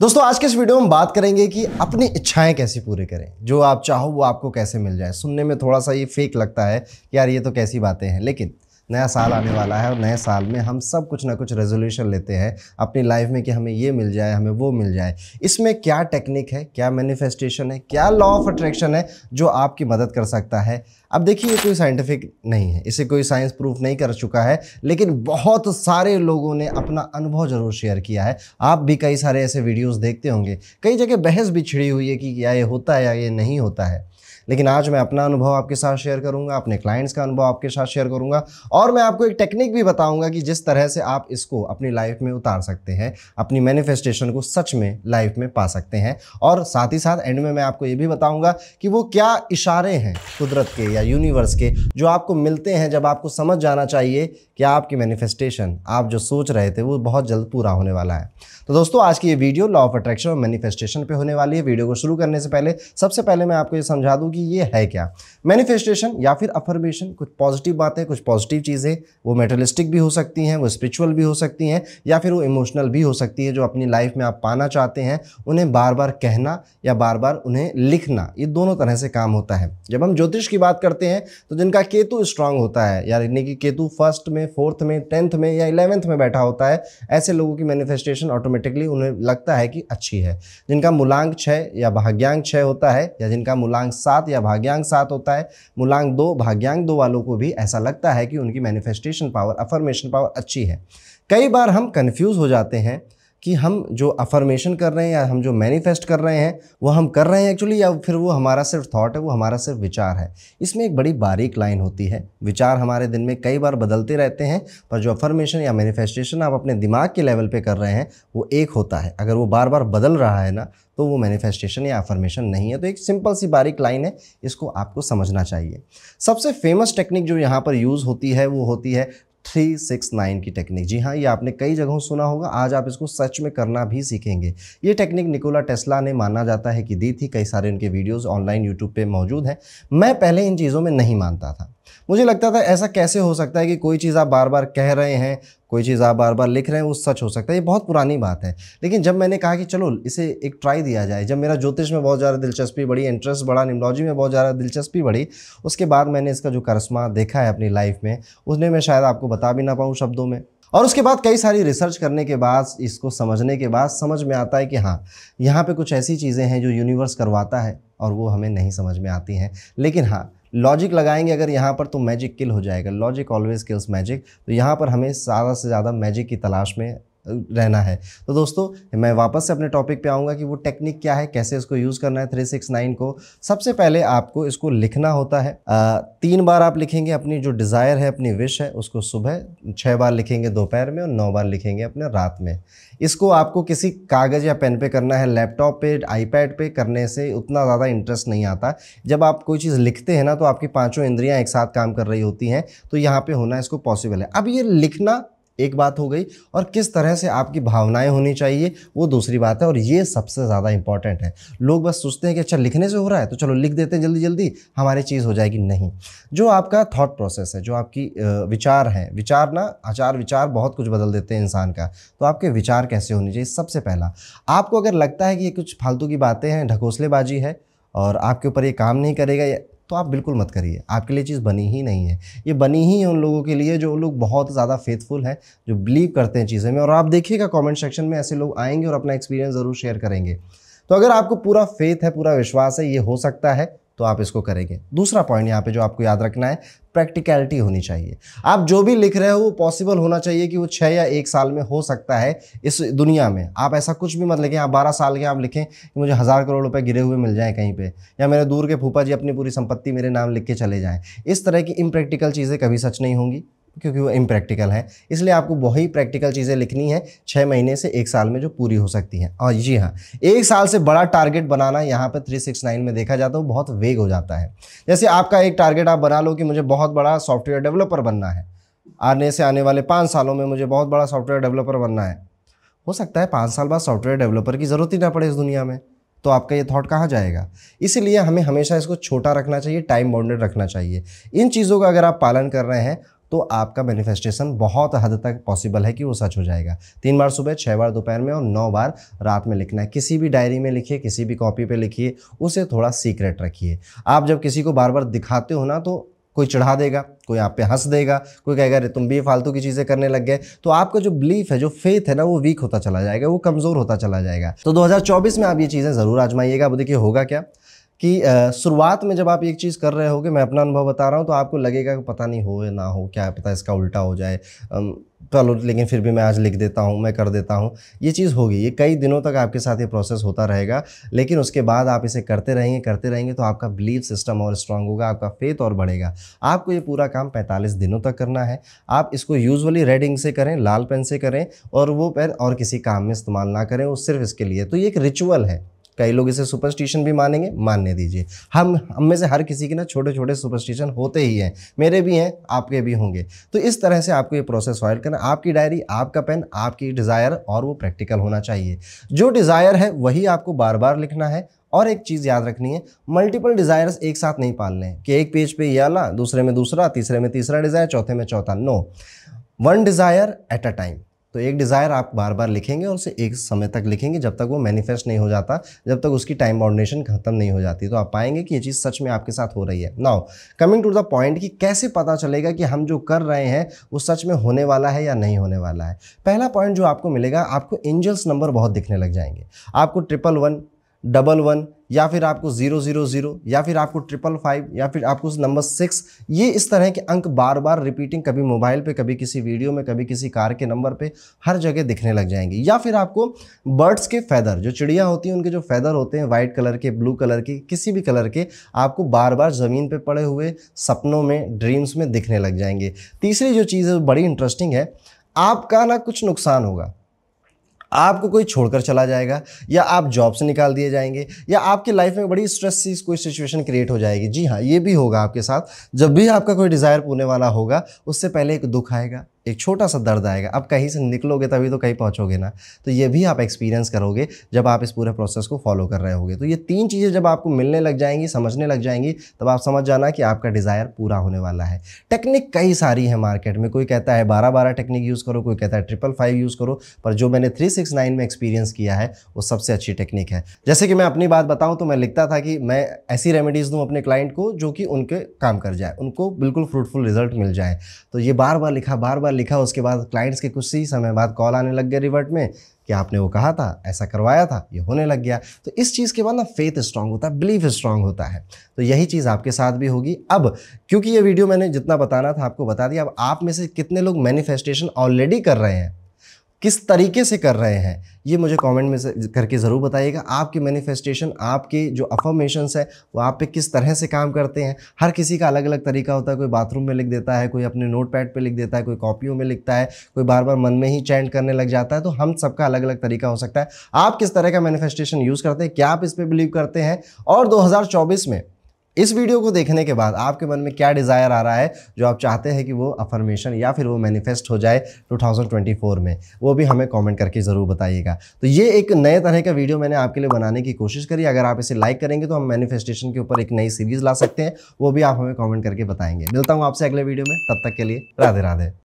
दोस्तों आज के इस वीडियो में बात करेंगे कि अपनी इच्छाएं कैसे पूरी करें जो आप चाहो वो आपको कैसे मिल जाए सुनने में थोड़ा सा ये फेक लगता है कि यार ये तो कैसी बातें हैं लेकिन नया साल आने वाला है और नए साल में हम सब कुछ ना कुछ रेजोल्यूशन लेते हैं अपनी लाइफ में कि हमें ये मिल जाए हमें वो मिल जाए इसमें क्या टेक्निक है क्या मैनिफेस्टेशन है क्या लॉ ऑफ अट्रैक्शन है जो आपकी मदद कर सकता है अब देखिए ये कोई साइंटिफिक नहीं है इसे कोई साइंस प्रूफ नहीं कर चुका है लेकिन बहुत सारे लोगों ने अपना अनुभव जरूर शेयर किया है आप भी कई सारे ऐसे वीडियोज़ देखते होंगे कई जगह बहस भी छिड़ी हुई है कि या ये होता है या ये नहीं होता है लेकिन आज मैं अपना अनुभव आपके साथ शेयर करूँगा अपने क्लाइंट्स का अनुभव आपके साथ शेयर करूँगा और मैं आपको एक टेक्निक भी बताऊँगा कि जिस तरह से आप इसको अपनी लाइफ में उतार सकते हैं अपनी मैनिफेस्टेशन को सच में लाइफ में पा सकते हैं और साथ ही साथ एंड में मैं आपको ये भी बताऊँगा कि वो क्या इशारे हैं कुदरत के या यूनिवर्स के जो आपको मिलते हैं जब आपको समझ जाना चाहिए कि आपकी मैनिफेस्टेशन आप जो सोच रहे थे वो बहुत जल्द पूरा होने वाला है तो दोस्तों आज की ये वीडियो लॉ ऑफ अट्रैक्शन और मैनिफेस्टेशन पे होने वाली है वीडियो को शुरू करने से पहले सबसे पहले मैं आपको ये समझा दूँ कि ये है क्या मैनिफेस्टेशन या फिर अफर्मेशन कुछ पॉजिटिव बातें कुछ पॉजिटिव चीज़ें वो मेटलिस्टिक भी हो सकती हैं वो स्पिरिचुअल भी हो सकती हैं या फिर वो इमोशनल भी हो सकती है जो अपनी लाइफ में आप पाना चाहते हैं उन्हें बार बार कहना या बार बार उन्हें लिखना ये दोनों तरह से काम होता है जब हम ज्योतिष की बात करते हैं तो जिनका केतु स्ट्रांग होता है यानी कि केतु फर्स्ट में फोर्थ में टेंथ में या इलेवेंथ में बैठा होता है ऐसे लोगों की मैनिफेस्टेशन ऑटोमेटिकली उन्हें लगता है कि अच्छी है जिनका मूलांक छः या भाग्यांक छः होता है या जिनका मूलांक सात सात या भाग्यांक सात होता है मूलांक दो भाग्यांक दो वालों को भी ऐसा लगता है कि उनकी मैनिफेस्टेशन पावर अफर्मेशन पावर अच्छी है कई बार हम कन्फ्यूज़ हो जाते हैं कि हम जो अफर्मेशन कर रहे हैं या हम जो मैनिफेस्ट कर रहे हैं वो हम कर रहे हैं एक्चुअली या फिर वो हमारा सिर्फ थॉट है वो हमारा सिर्फ विचार है इसमें एक बड़ी बारीक लाइन होती है विचार हमारे दिन में कई बार बदलते रहते हैं पर जो अफर्मेशन या मैनिफेस्टेशन आप अपने दिमाग के लेवल पर कर रहे हैं वो एक होता है अगर वो बार बार बदल रहा है ना तो वो मैनिफेस्टेशन या अफर्मेशन नहीं है तो एक सिंपल सी बारीक लाइन है इसको आपको समझना चाहिए सबसे फेमस टेक्निक जो यहाँ पर यूज़ होती है वो होती है थ्री सिक्स नाइन की टेक्निक जी हाँ ये आपने कई जगहों सुना होगा आज आप इसको सच में करना भी सीखेंगे ये टेक्निक निकोला टेस्ला ने माना जाता है कि दी थी कई सारे उनके वीडियोज़ ऑनलाइन यूट्यूब पर मौजूद हैं मैं पहले इन चीज़ों में नहीं मानता था मुझे लगता था ऐसा कैसे हो सकता है कि कोई चीज़ आप बार बार कह रहे हैं कोई चीज़ आप बार बार लिख रहे हैं वो सच हो सकता है ये बहुत पुरानी बात है लेकिन जब मैंने कहा कि चलो इसे एक ट्राई दिया जाए जब मेरा ज्योतिष में बहुत ज़्यादा दिलचस्पी बढ़ी इंटरेस्ट बढ़ा निमोलॉजी में बहुत ज़्यादा दिलचस्पी बढ़ी उसके बाद मैंने इसका जो करस्मा देखा है अपनी लाइफ में उसने मैं शायद आपको बता भी ना पाऊँ शब्दों में और उसके बाद कई सारी रिसर्च करने के बाद इसको समझने के बाद समझ में आता है कि हाँ यहाँ पे कुछ ऐसी चीज़ें हैं जो यूनिवर्स करवाता है और वो हमें नहीं समझ में आती हैं लेकिन हाँ लॉजिक लगाएंगे अगर यहाँ पर तो मैजिक किल हो जाएगा लॉजिक ऑलवेज किल्स मैजिक तो यहाँ पर हमें ज़्यादा से ज़्यादा मैजिक की तलाश में रहना है तो दोस्तों मैं वापस से अपने टॉपिक पे आऊँगा कि वो टेक्निक क्या है कैसे इसको यूज़ करना है थ्री सिक्स नाइन को सबसे पहले आपको इसको लिखना होता है आ, तीन बार आप लिखेंगे अपनी जो डिज़ायर है अपनी विश है उसको सुबह छः बार लिखेंगे दोपहर में और नौ बार लिखेंगे अपने रात में इसको आपको किसी कागज़ या पेन पे करना है लैपटॉप पे आईपैड पे करने से उतना ज़्यादा इंटरेस्ट नहीं आता जब आप कोई चीज़ लिखते हैं ना तो आपकी पाँचों इंद्रियाँ एक साथ काम कर रही होती हैं तो यहाँ पे होना इसको पॉसिबल है अब ये लिखना एक बात हो गई और किस तरह से आपकी भावनाएं होनी चाहिए वो दूसरी बात है और ये सबसे ज़्यादा इंपॉर्टेंट है लोग बस सोचते हैं कि अच्छा लिखने से हो रहा है तो चलो लिख देते हैं जल्दी जल्दी हमारी चीज़ हो जाएगी नहीं जो आपका थॉट प्रोसेस है जो आपकी विचार है विचार ना आचार विचार बहुत कुछ बदल देते हैं इंसान का तो आपके विचार कैसे होने चाहिए सबसे पहला आपको अगर लगता है कि ये कुछ फालतू की बातें हैं ढकोसलेबाजी है और आपके ऊपर ये काम नहीं करेगा तो आप बिल्कुल मत करिए आपके लिए चीज़ बनी ही नहीं है ये बनी ही है उन लोगों के लिए जो लोग बहुत ज़्यादा फेथफुल हैं जो बिलीव करते हैं चीज़ें में और आप देखिएगा कमेंट सेक्शन में ऐसे लोग आएंगे और अपना एक्सपीरियंस ज़रूर शेयर करेंगे तो अगर आपको पूरा फेथ है पूरा विश्वास है ये हो सकता है तो आप इसको करेंगे दूसरा पॉइंट यहाँ पे जो आपको याद रखना है प्रैक्टिकलिटी होनी चाहिए आप जो भी लिख रहे हो वो पॉसिबल होना चाहिए कि वो छः या एक साल में हो सकता है इस दुनिया में आप ऐसा कुछ भी मत लिखें आप बारह साल के आप लिखें कि मुझे हज़ार करोड़ रुपए गिरे हुए मिल जाएं कहीं पे या मेरे दूर के फूफा जी अपनी पूरी संपत्ति मेरे नाम लिख के चले जाएँ इस तरह की इम्प्रैक्टिकल चीज़ें कभी सच नहीं होंगी क्योंकि वो इम्प्रैक्टिकल है इसलिए आपको वही प्रैक्टिकल चीज़ें लिखनी है छः महीने से एक साल में जो पूरी हो सकती हैं और जी हाँ एक साल से बड़ा टारगेट बनाना यहाँ पर थ्री सिक्स नाइन में देखा जाता है बहुत वेग हो जाता है जैसे आपका एक टारगेट आप बना लो कि मुझे बहुत बड़ा सॉफ्टवेयर डेवलपर बनना है आने से आने वाले पाँच सालों में मुझे बहुत बड़ा सॉफ्टवेयर डेवलपर बनना है हो सकता है पाँच साल बाद सॉफ्टवेयर डेवलपर की ज़रूरत ही ना पड़े इस दुनिया में तो आपका ये थॉट कहाँ जाएगा इसीलिए हमें हमेशा इसको छोटा रखना चाहिए टाइम बाउंडेड रखना चाहिए इन चीज़ों का अगर आप पालन कर रहे हैं तो आपका मैनिफेस्टेशन बहुत हद तक पॉसिबल है कि वो सच हो जाएगा तीन बार सुबह छः बार दोपहर में और नौ बार रात में लिखना है किसी भी डायरी में लिखिए किसी भी कॉपी पर लिखिए उसे थोड़ा सीक्रेट रखिए आप जब किसी को बार बार दिखाते हो ना तो कोई चढ़ा देगा कोई आप पे हंस देगा कोई कहेगा अरे तुम भी फालतू की चीज़ें करने लग गए तो आपका जो बिलीफ है जो फेथ है ना वो वीक होता चला जाएगा वो कमज़ोर होता चला जाएगा तो 2024 में आप ये चीज़ें ज़रूर आजमाइएगा अब देखिए होगा क्या कि शुरुआत में जब आप एक चीज़ कर रहे होगे मैं अपना अनुभव बता रहा हूँ तो आपको लगेगा कि पता नहीं हो ना हो क्या पता इसका उल्टा हो जाए चलो लेकिन फिर भी मैं आज लिख देता हूँ मैं कर देता हूँ ये चीज़ होगी ये कई दिनों तक आपके साथ ये प्रोसेस होता रहेगा लेकिन उसके बाद आप इसे करते रहेंगे करते रहेंगे तो आपका बिलीव सिस्टम और स्ट्रांग होगा आपका फेथ और बढ़ेगा आपको ये पूरा काम पैंतालीस दिनों तक करना है आप इसको यूजअली रेडिंग से करें लाल पेन से करें और वो पेन और किसी काम में इस्तेमाल ना करें वो सिर्फ इसके लिए तो ये एक रिचुअल है कई लोग इसे सुपरस्टिशन भी मानेंगे मानने दीजिए हम हम में से हर किसी के ना छोटे छोटे सुपरस्टिशन होते ही हैं मेरे भी हैं आपके भी होंगे तो इस तरह से आपको ये प्रोसेस फॉयल करना आपकी डायरी आपका पेन आपकी डिज़ायर और वो प्रैक्टिकल होना चाहिए जो डिज़ायर है वही आपको बार बार लिखना है और एक चीज़ याद रखनी है मल्टीपल डिज़ायर्स एक साथ नहीं पालने कि एक पेज पे ये आला दूसरे में दूसरा तीसरे में तीसरा डिज़ायर चौथे में चौथा no one desire at a time तो एक डिज़ायर आप बार बार लिखेंगे और उसे एक समय तक लिखेंगे जब तक वो मैनिफेस्ट नहीं हो जाता जब तक उसकी टाइम बाउंडेशन खत्म नहीं हो जाती तो आप पाएंगे कि ये चीज़ सच में आपके साथ हो रही है now coming to the point कि कैसे पता चलेगा कि हम जो कर रहे हैं वो सच में होने वाला है या नहीं होने वाला है पहला पॉइंट जो आपको मिलेगा आपको एंजल्स नंबर बहुत दिखने लग जाएंगे आपको ट्रिपल वन डबल वन या फिर आपको ज़ीरो ज़ीरो ज़ीरो या फिर आपको ट्रिपल फाइव या फिर आपको नंबर सिक्स ये इस तरह के अंक बार बार रिपीटिंग कभी मोबाइल पे कभी किसी वीडियो में कभी किसी कार के नंबर पे हर जगह दिखने लग जाएंगे या फिर आपको बर्ड्स के फैदर जो चिड़िया होती हैं उनके जो फैदर होते हैं वाइट कलर के ब्लू कलर के किसी भी कलर के आपको बार बार ज़मीन पर पड़े हुए सपनों में ड्रीम्स में दिखने लग जाएंगे तीसरी जो चीज़ है बड़ी इंटरेस्टिंग है आपका ना कुछ नुकसान होगा आपको कोई छोड़कर चला जाएगा या आप जॉब से निकाल दिए जाएंगे या आपकी लाइफ में बड़ी स्ट्रेस सी कोई सिचुएशन क्रिएट हो जाएगी जी हाँ ये भी होगा आपके साथ जब भी आपका कोई डिज़ायर पूने वाला होगा उससे पहले एक दुख आएगा एक छोटा सा दर्द आएगा आप कहीं से निकलोगे तभी तो कहीं पहुंचोगे ना तो ये भी आप एक्सपीरियंस करोगे जब आप इस पूरे प्रोसेस को फॉलो कर रहे होगे तो ये तीन चीज़ें जब आपको मिलने लग जाएंगी समझने लग जाएंगी तब आप समझ जाना कि आपका डिज़ायर पूरा होने वाला है टेक्निक कई सारी है मार्केट में कोई कहता है बारह बारह टेक्निक यूज़ करो कोई कहता है ट्रिपल फाइव यूज़ करो पर जो मैंने थ्री सिक्स नाइन में एक्सपीरियंस किया है वो सबसे अच्छी टेक्निक है जैसे कि मैं अपनी बात बताऊँ तो मैं लिखता था कि मैं ऐसी रेमेडीज़ दूँ अपने क्लाइंट को जो कि उनके काम कर जाए उनको बिल्कुल फ्रूटफुल रिजल्ट मिल जाए तो ये बार बार लिखा बार बार लिखा उसके बाद क्लाइंट्स के कुछ ही समय बाद कॉल आने लग गए रिवर्ट में कि आपने वो कहा था ऐसा करवाया था ये होने लग गया तो इस चीज़ के बाद ना फेथ स्ट्रांग होता है बिलीफ स्ट्रांग होता है तो यही चीज़ आपके साथ भी होगी अब क्योंकि ये वीडियो मैंने जितना बताना था आपको बता दिया अब आप में से कितने लोग मैनिफेस्टेशन ऑलरेडी कर रहे हैं किस तरीके से कर रहे हैं ये मुझे कमेंट में करके ज़रूर बताइएगा आपके मैनिफेस्टेशन आपके जो अफर्मेशंस है वो आप पे किस तरह से काम करते हैं हर किसी का अलग अलग तरीका होता है कोई बाथरूम में लिख देता है कोई अपने नोट पैड पर लिख देता है कोई कॉपियों में लिखता है कोई बार बार मन में ही चैंट करने लग जाता है तो हम सबका अलग अलग तरीका हो सकता है आप किस तरह का मैनिफेस्टेशन यूज़ करते हैं क्या आप इस पर बिलीव करते हैं और दो में इस वीडियो को देखने के बाद आपके मन में क्या डिज़ायर आ रहा है जो आप चाहते हैं कि वो अफर्मेशन या फिर वो मैनिफेस्ट हो जाए 2024 में वो भी हमें कमेंट करके ज़रूर बताइएगा तो ये एक नए तरह का वीडियो मैंने आपके लिए बनाने की कोशिश करी अगर आप इसे लाइक करेंगे तो हम मैनिफेस्टेशन के ऊपर एक नई सीरीज़ ला सकते हैं वो भी आप हमें कॉमेंट करके बताएंगे मिलता हूँ आपसे अगले वीडियो में तब तक के लिए राधे राधे